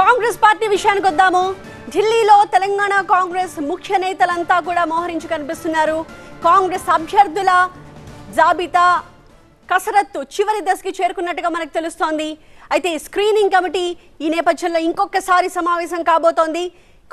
Congress party విషయానికి వద్దాము ఢిల్లీలో తెలంగాణ కాంగ్రెస్ ముఖ్య నేతలంతా కూడా మోహరించి కనిపిస్తున్నారు కాంగ్రెస్ అభ్యర్థుల జాబితా కసరత్తు చివరి దశకి చేరుకున్నట్టుగా మనకు తెలుస్తోంది అయితే స్క్రీనింగ్ కమిటీ ఈ నేపథ్యంలో ఇంకొకసారి సమావేశం కాబోతోంది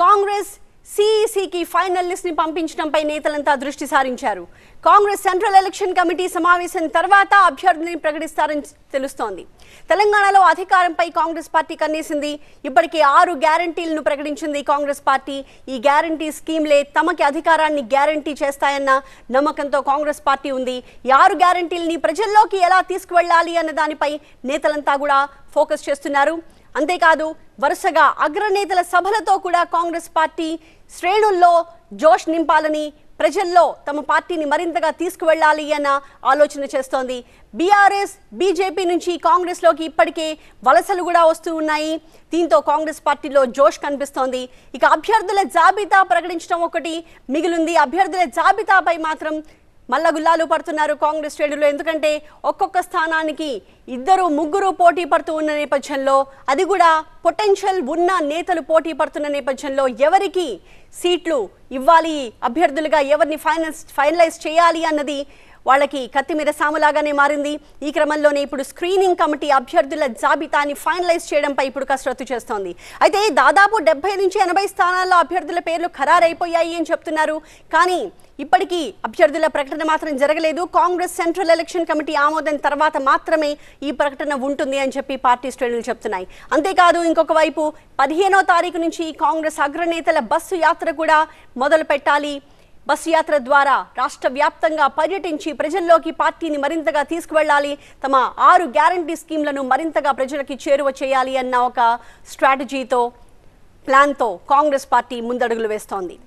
కాంగ్రెస్ సిఈసికి ఫైనల్ లిస్ట్ ని పంపించడంపై నేతలంతా దృష్టి సారించారు కాంగ్రెస్ సెంట్రల్ ఎలక్షన్ కమిటీ సమావేశం తర్వాత అభ్యర్థిని ప్రకటిస్తారని తెలుస్తోంది తెలంగాణలో అధికారంపై కాంగ్రెస్ పార్టీ కన్నేసింది ఇప్పటికే ఆరు గ్యారంటీలను ప్రకటించింది కాంగ్రెస్ పార్టీ ఈ గ్యారంటీ స్కీమ్లే తమకి అధికారాన్ని గ్యారంటీ చేస్తాయన్న నమ్మకంతో కాంగ్రెస్ పార్టీ ఉంది ఈ ఆరు గ్యారంటీలని ప్రజల్లోకి ఎలా తీసుకువెళ్లాలి అన్న దానిపై నేతలంతా కూడా ఫోకస్ చేస్తున్నారు అంతేకాదు వరుసగా అగ్రనేతల సభలతో కూడా కాంగ్రెస్ పార్టీ శ్రేణుల్లో జోష్ నింపాలని ప్రజల్లో తమ పార్టీని మరింతగా తీసుకువెళ్లాలి అన్న ఆలోచన చేస్తోంది బీఆర్ఎస్ బీజేపీ నుంచి కాంగ్రెస్లోకి ఇప్పటికే వలసలు కూడా వస్తూ ఉన్నాయి దీంతో కాంగ్రెస్ పార్టీలో జోష్ కనిపిస్తోంది ఇక అభ్యర్థుల జాబితా ప్రకటించడం ఒకటి మిగిలింది అభ్యర్థుల జాబితాపై మాత్రం మల్ల గుల్లాలు పడుతున్నారు కాంగ్రెస్ శ్రేణులు ఎందుకంటే ఒక్కొక్క స్థానానికి ఇద్దరు ముగ్గురు పోటీ పడుతూ ఉన్న నేపథ్యంలో అది కూడా పొటెన్షియల్ ఉన్న నేతలు పోటీ పడుతున్న నేపథ్యంలో ఎవరికి సీట్లు ఇవ్వాలి అభ్యర్థులుగా ఎవరిని ఫైనల్స్ ఫైనలైజ్ చేయాలి అన్నది వాళ్ళకి కత్తి మీద సాములాగానే మారింది ఈ క్రమంలోనే ఇప్పుడు స్క్రీనింగ్ కమిటీ అభ్యర్థుల జాబితాని ఫైనలైజ్ చేయడంపై ఇప్పుడు కసరత్తు చేస్తోంది అయితే దాదాపు డెబ్బై నుంచి ఎనభై స్థానాల్లో అభ్యర్థుల పేర్లు ఖరారైపోయాయి అని చెప్తున్నారు కానీ ఇప్పటికీ అభ్యర్థుల ప్రకటన మాత్రం జరగలేదు కాంగ్రెస్ సెంట్రల్ ఎలక్షన్ కమిటీ ఆమోదం తర్వాత మాత్రమే ఈ ప్రకటన ఉంటుంది అని చెప్పి పార్టీ శ్రేణులు చెప్తున్నాయి అంతేకాదు ఇంకొక వైపు పదిహేనో తారీఖు నుంచి కాంగ్రెస్ అగ్రనేతల బస్సు యాత్ర కూడా మొదలు పెట్టాలి బస్సు యాత్ర ద్వారా రాష్ట్ర వ్యాప్తంగా పర్యటించి ప్రజల్లోకి పార్టీని మరింతగా తీసుకువెళ్లాలి తమ ఆరు గ్యారంటీ స్కీమ్లను మరింతగా ప్రజలకి చేరువ చేయాలి అన్న ఒక స్ట్రాటజీతో ప్లాన్తో కాంగ్రెస్ పార్టీ ముందడుగులు వేస్తోంది